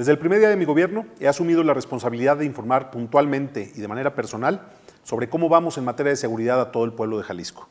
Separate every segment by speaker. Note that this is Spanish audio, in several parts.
Speaker 1: Desde el primer día de mi gobierno he asumido la responsabilidad de informar puntualmente y de manera personal sobre cómo vamos en materia de seguridad a todo el pueblo de Jalisco.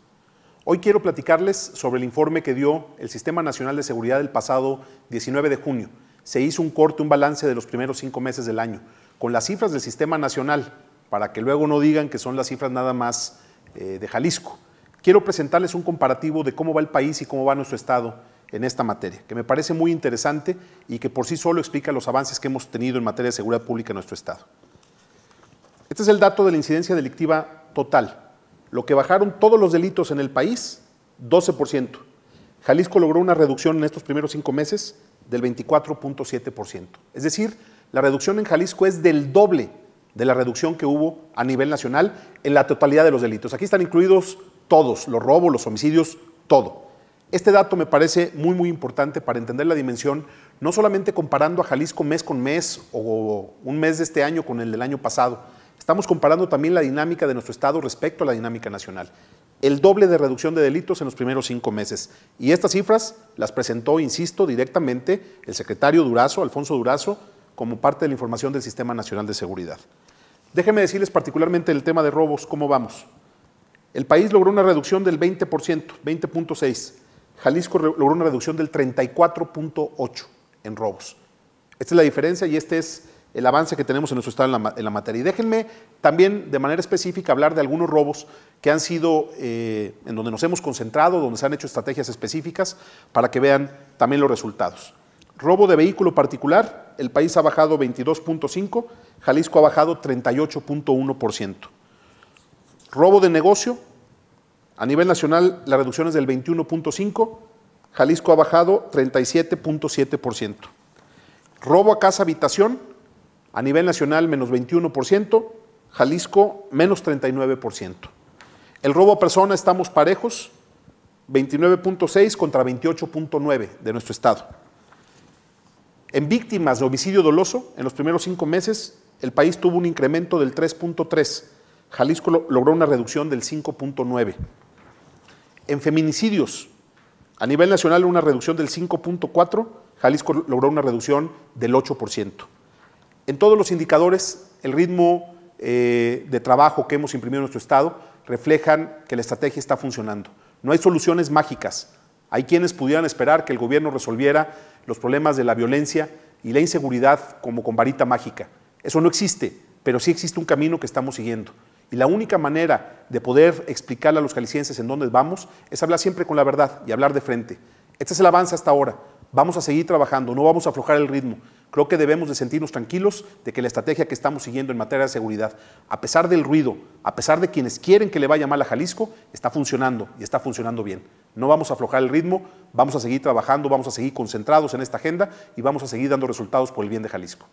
Speaker 1: Hoy quiero platicarles sobre el informe que dio el Sistema Nacional de Seguridad el pasado 19 de junio. Se hizo un corte, un balance de los primeros cinco meses del año, con las cifras del Sistema Nacional, para que luego no digan que son las cifras nada más eh, de Jalisco. Quiero presentarles un comparativo de cómo va el país y cómo va nuestro estado en esta materia, que me parece muy interesante y que por sí solo explica los avances que hemos tenido en materia de seguridad pública en nuestro Estado. Este es el dato de la incidencia delictiva total, lo que bajaron todos los delitos en el país, 12%. Jalisco logró una reducción en estos primeros cinco meses del 24.7%. Es decir, la reducción en Jalisco es del doble de la reducción que hubo a nivel nacional en la totalidad de los delitos. Aquí están incluidos todos, los robos, los homicidios, todo. Este dato me parece muy, muy importante para entender la dimensión, no solamente comparando a Jalisco mes con mes o un mes de este año con el del año pasado, estamos comparando también la dinámica de nuestro Estado respecto a la dinámica nacional. El doble de reducción de delitos en los primeros cinco meses. Y estas cifras las presentó, insisto, directamente el secretario Durazo, Alfonso Durazo, como parte de la información del Sistema Nacional de Seguridad. Déjenme decirles particularmente el tema de robos, cómo vamos. El país logró una reducción del 20%, 20.6%. Jalisco logró una reducción del 34.8 en robos. Esta es la diferencia y este es el avance que tenemos en nuestro estado en la, materia. Y déjenme también de manera específica hablar de algunos robos que han sido, eh, en donde nos hemos concentrado, donde se han hecho estrategias específicas para que vean también los resultados. Robo de vehículo particular, el país ha bajado 22.5, Jalisco ha bajado 38.1%. Robo de negocio, a nivel nacional, la reducción es del 21.5%, Jalisco ha bajado 37.7%. Robo a casa habitación, a nivel nacional menos 21%, Jalisco menos 39%. El robo a persona estamos parejos, 29.6 contra 28.9 de nuestro estado. En víctimas de homicidio doloso, en los primeros cinco meses, el país tuvo un incremento del 3.3. Jalisco logró una reducción del 5.9. En feminicidios, a nivel nacional una reducción del 5.4%, Jalisco logró una reducción del 8%. En todos los indicadores, el ritmo eh, de trabajo que hemos imprimido en nuestro Estado reflejan que la estrategia está funcionando. No hay soluciones mágicas. Hay quienes pudieran esperar que el gobierno resolviera los problemas de la violencia y la inseguridad como con varita mágica. Eso no existe, pero sí existe un camino que estamos siguiendo. Y la única manera de poder explicarle a los jaliscienses en dónde vamos es hablar siempre con la verdad y hablar de frente. Este es el avance hasta ahora. Vamos a seguir trabajando, no vamos a aflojar el ritmo. Creo que debemos de sentirnos tranquilos de que la estrategia que estamos siguiendo en materia de seguridad, a pesar del ruido, a pesar de quienes quieren que le vaya mal a Jalisco, está funcionando y está funcionando bien. No vamos a aflojar el ritmo, vamos a seguir trabajando, vamos a seguir concentrados en esta agenda y vamos a seguir dando resultados por el bien de Jalisco.